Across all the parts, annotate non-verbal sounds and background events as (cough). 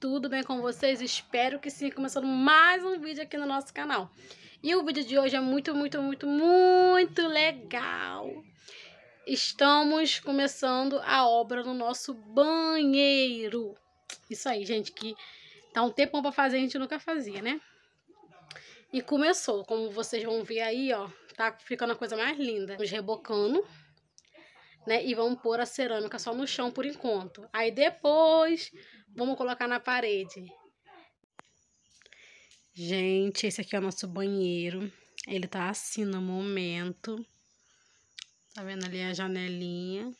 Tudo bem com vocês? Espero que sim, começando mais um vídeo aqui no nosso canal. E o vídeo de hoje é muito, muito, muito, muito legal. Estamos começando a obra no nosso banheiro. Isso aí, gente, que tá um tempão pra fazer, a gente nunca fazia, né? E começou, como vocês vão ver aí, ó, tá ficando a coisa mais linda. estamos rebocando né? E vamos pôr a cerâmica só no chão por enquanto. Aí depois vamos colocar na parede. Gente, esse aqui é o nosso banheiro. Ele tá assim no momento. Tá vendo ali a janelinha?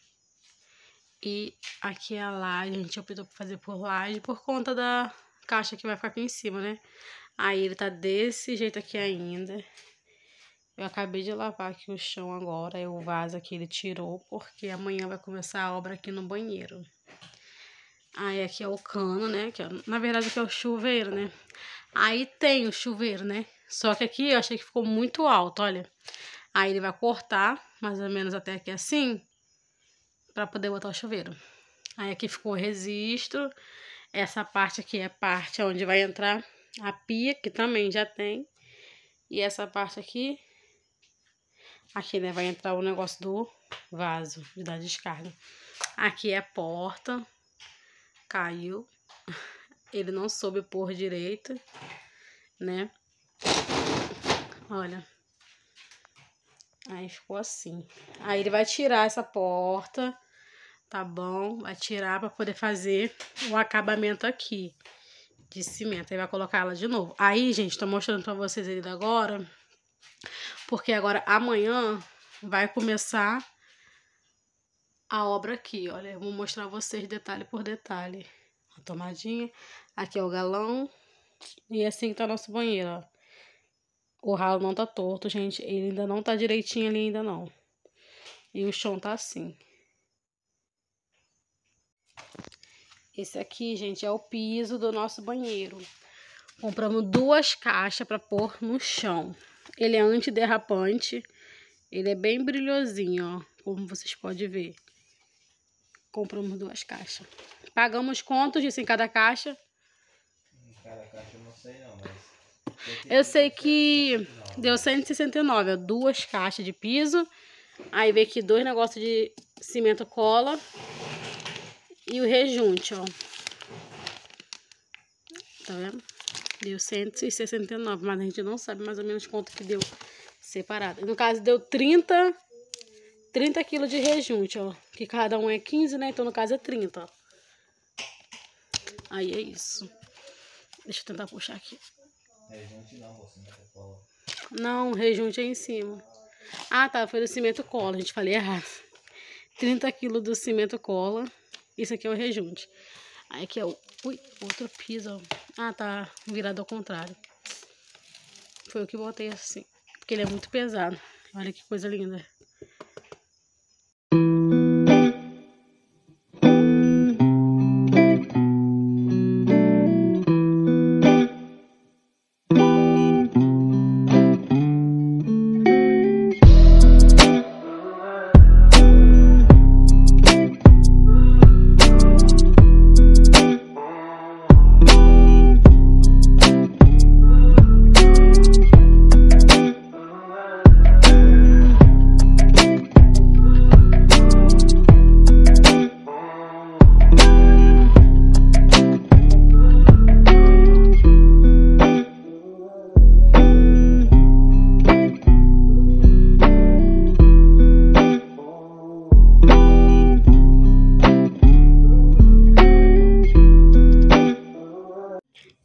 E aqui é a laje, a gente optou por fazer por laje por conta da caixa que vai ficar aqui em cima, né? Aí ele tá desse jeito aqui ainda. Eu acabei de lavar aqui o chão agora, é o vaso que ele tirou, porque amanhã vai começar a obra aqui no banheiro. Aí aqui é o cano, né? Que, é, na verdade aqui é o chuveiro, né? Aí tem o chuveiro, né? Só que aqui eu achei que ficou muito alto, olha. Aí ele vai cortar, mais ou menos até aqui assim, para poder botar o chuveiro. Aí aqui ficou o registro. Essa parte aqui é a parte onde vai entrar a pia, que também já tem. E essa parte aqui Aqui, né, vai entrar o negócio do vaso, de dar descarga. Aqui é a porta. Caiu. (laughs) Ele não soube pôr direito, né? Olha. Aí ficou assim. Aí ele vai tirar essa porta, tá bom? Vai tirar para poder fazer o acabamento aqui de cimento. Aí vai colocar ela de novo. Aí, gente, tô mostrando para vocês ele agora porque agora amanhã vai começar a obra aqui, olha. Eu vou mostrar vocês detalhe por detalhe. A tomadinha. Aqui é o galão. E assim que tá nosso banheiro, ó. O ralo não tá torto, gente. Ele ainda não tá direitinho ali, ainda não. E o chão tá assim. Esse aqui, gente, é o piso do nosso banheiro. Compramos duas caixas para pôr no chão. Ele é antiderrapante. Ele é bem brilhosinho, ó. Como vocês podem ver. Compramos duas caixas. Pagamos quantos disso em cada caixa? Em cada caixa eu não sei não, mas... Eu sei que é deu 169, ó, duas caixas de piso. Aí veio aqui dois negócios de cimento cola. E o rejunte, ó. Tá vendo? Deu 169, mas a gente não sabe mais ou menos quanto que deu separado. No caso, deu 30, 30 quilos de rejunte, ó. Que cada um é 15, né? Então, no caso, é 30, ó. Aí é isso. Deixa eu tentar puxar aqui. Rejunte não, você não cola. Não, rejunte é em cima. Ah, tá, foi do cimento cola, a gente falei errado. 30 quilos do cimento cola. Isso aqui é o rejunte. Aí aqui é o... Ui, outro piso. Ah, tá virado ao contrário. Foi o que botei assim. Porque ele é muito pesado. Olha que coisa linda.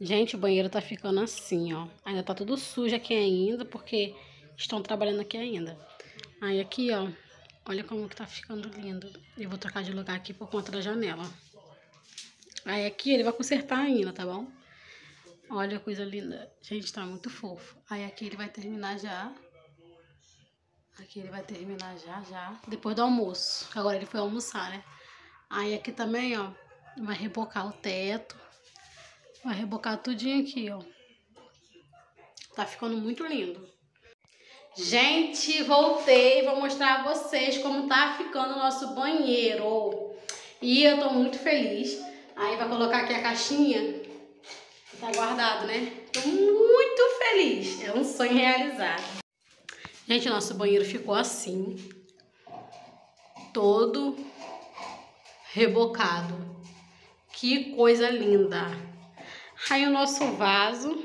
Gente, o banheiro tá ficando assim, ó. Ainda tá tudo sujo aqui ainda, porque estão trabalhando aqui ainda. Aí aqui, ó, olha como que tá ficando lindo. Eu vou trocar de lugar aqui por conta da janela. Aí aqui ele vai consertar ainda, tá bom? Olha a coisa linda. Gente, tá muito fofo. Aí aqui ele vai terminar já. Aqui ele vai terminar já, já. Depois do almoço. Agora ele foi almoçar, né? Aí aqui também, ó, vai rebocar o teto. Vai rebocar tudinho aqui, ó. Tá ficando muito lindo. Gente, voltei. Vou mostrar a vocês como tá ficando o nosso banheiro. E eu tô muito feliz. Aí vai colocar aqui a caixinha. Tá guardado, né? Tô muito feliz. É um sonho realizado. Gente, nosso banheiro ficou assim. Todo rebocado. Que coisa linda! Aí o nosso vaso.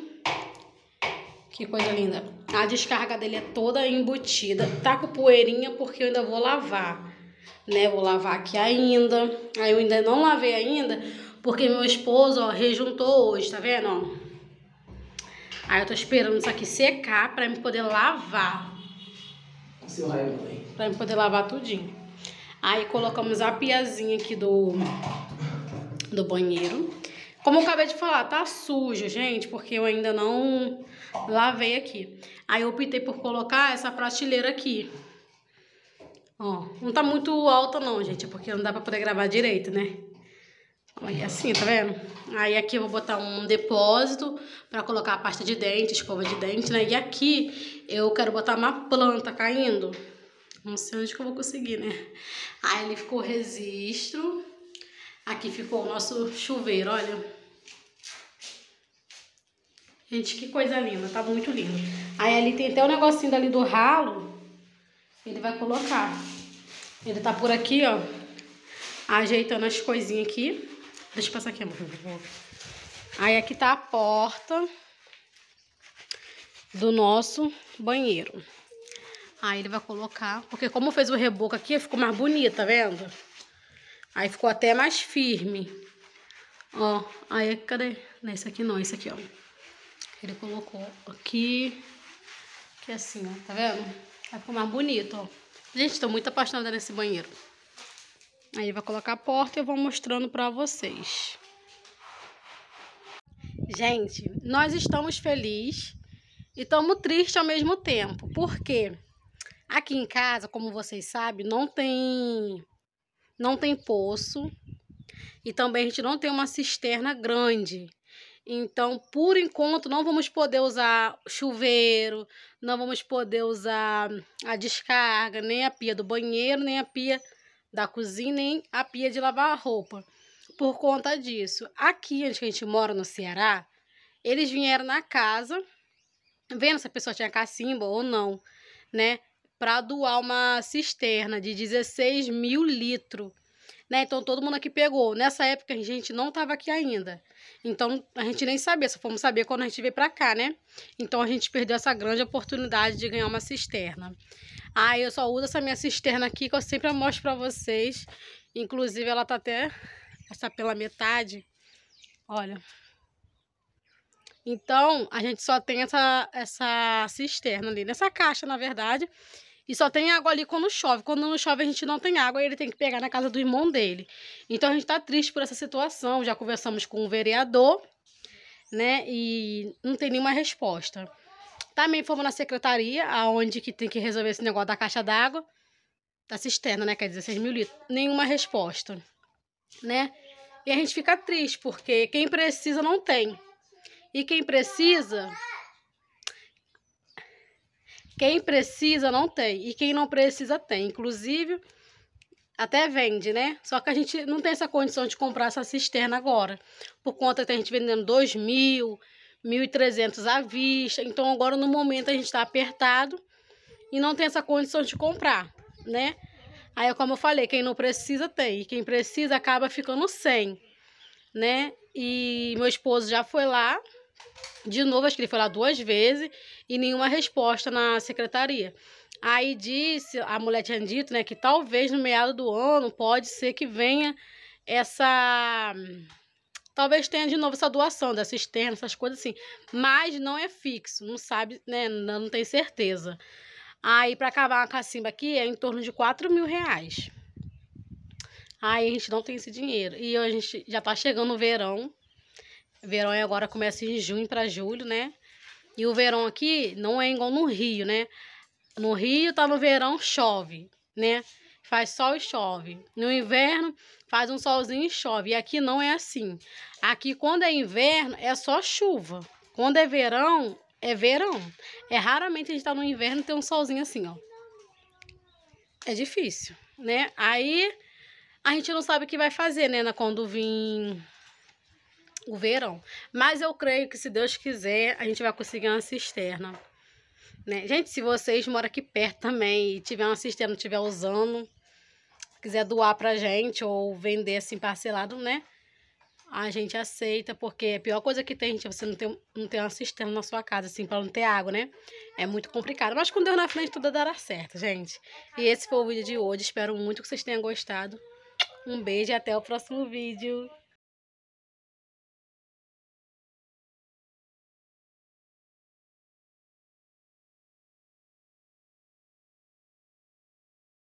Que coisa linda. A descarga dele é toda embutida. Tá com poeirinha porque eu ainda vou lavar. Né? Vou lavar aqui ainda. Aí eu ainda não lavei ainda porque meu esposo, ó, rejuntou hoje, tá vendo, ó? Aí eu tô esperando isso aqui secar pra me poder lavar. Seu Pra me poder lavar tudinho. Aí colocamos a piazinha aqui do, do banheiro. Como eu acabei de falar, tá sujo, gente, porque eu ainda não lavei aqui. Aí eu optei por colocar essa prateleira aqui. Ó, não tá muito alta não, gente, é porque não dá pra poder gravar direito, né? Olha é assim, tá vendo? Aí aqui eu vou botar um depósito pra colocar a pasta de dente, escova de dente, né? E aqui eu quero botar uma planta caindo. Não sei onde que eu vou conseguir, né? Aí ele ficou registro. Aqui ficou o nosso chuveiro, olha. Gente, que coisa linda, tá muito lindo. Aí ali tem até o um negocinho dali do ralo, ele vai colocar. Ele tá por aqui, ó, ajeitando as coisinhas aqui. Deixa eu passar aqui, amor. Aí aqui tá a porta do nosso banheiro. Aí ele vai colocar, porque como fez o reboco aqui, ficou mais vendo? tá vendo? Aí ficou até mais firme. Ó, aí, cadê? esse aqui não, esse aqui, ó. Ele colocou aqui, que é assim, ó, tá vendo? Aí ficou mais bonito, ó. Gente, tô muito apaixonada nesse banheiro. Aí ele vai colocar a porta e eu vou mostrando pra vocês. Gente, nós estamos felizes e estamos tristes ao mesmo tempo. Por quê? Aqui em casa, como vocês sabem, não tem não tem poço e também a gente não tem uma cisterna grande. Então, por enquanto, não vamos poder usar chuveiro, não vamos poder usar a descarga, nem a pia do banheiro, nem a pia da cozinha, nem a pia de lavar a roupa. Por conta disso, aqui onde a gente mora no Ceará, eles vieram na casa, vendo se a pessoa tinha cacimba ou não, né? para doar uma cisterna de 16 mil litros. Né? Então todo mundo aqui pegou. Nessa época a gente não estava aqui ainda. Então a gente nem sabia, só fomos saber quando a gente veio para cá, né? Então a gente perdeu essa grande oportunidade de ganhar uma cisterna. Ah, eu só uso essa minha cisterna aqui que eu sempre mostro para vocês. Inclusive ela tá até essa pela metade. Olha. Então, a gente só tem essa, essa cisterna ali, nessa caixa, na verdade. E só tem água ali quando chove. Quando não chove, a gente não tem água e ele tem que pegar na casa do irmão dele. Então a gente tá triste por essa situação. Já conversamos com o vereador, né? E não tem nenhuma resposta. Também fomos na secretaria, aonde que tem que resolver esse negócio da caixa d'água. Da cisterna, né? Que é 16 mil litros. Nenhuma resposta, né? E a gente fica triste, porque quem precisa não tem. E quem precisa quem precisa não tem e quem não precisa tem. Inclusive, até vende, né? Só que a gente não tem essa condição de comprar essa cisterna agora. Por conta que a gente vendendo dois mil, 1.300 à vista. Então, agora no momento a gente está apertado e não tem essa condição de comprar, né? Aí, é como eu falei, quem não precisa tem. E quem precisa acaba ficando sem, né? E meu esposo já foi lá, de novo, acho que ele foi lá duas vezes e nenhuma resposta na secretaria. Aí disse, a mulher tinha dito, né, que talvez no meado do ano pode ser que venha essa. Talvez tenha de novo essa doação da cisterna, essas coisas assim. Mas não é fixo, não sabe, né, não, tem certeza. Aí para acabar uma cacimba aqui é em torno de 4 mil reais. Aí a gente não tem esse dinheiro. E a gente já tá chegando o verão, Verão é agora começa em junho para julho, né? E o verão aqui não é igual no Rio, né? No Rio tá no verão, chove, né? Faz sol e chove. No inverno faz um solzinho e chove. E aqui não é assim. Aqui quando é inverno é só chuva. Quando é verão, é verão. É raramente a gente tá no inverno e tem um solzinho assim, ó. É difícil, né? Aí a gente não sabe o que vai fazer, né? Quando vir o verão. Mas eu creio que se Deus quiser, a gente vai conseguir uma cisterna. Né? Gente, se vocês moram aqui perto também e tiver uma cisterna, tiver usando, quiser doar pra gente ou vender assim parcelado, né? A gente aceita, porque a pior coisa que tem, gente, é você não ter, não ter uma cisterna na sua casa, assim, pra não ter água, né? É muito complicado. Mas com Deus na frente, tudo dará certo, gente. E esse foi o vídeo de hoje. Espero muito que vocês tenham gostado. Um beijo e até o próximo vídeo.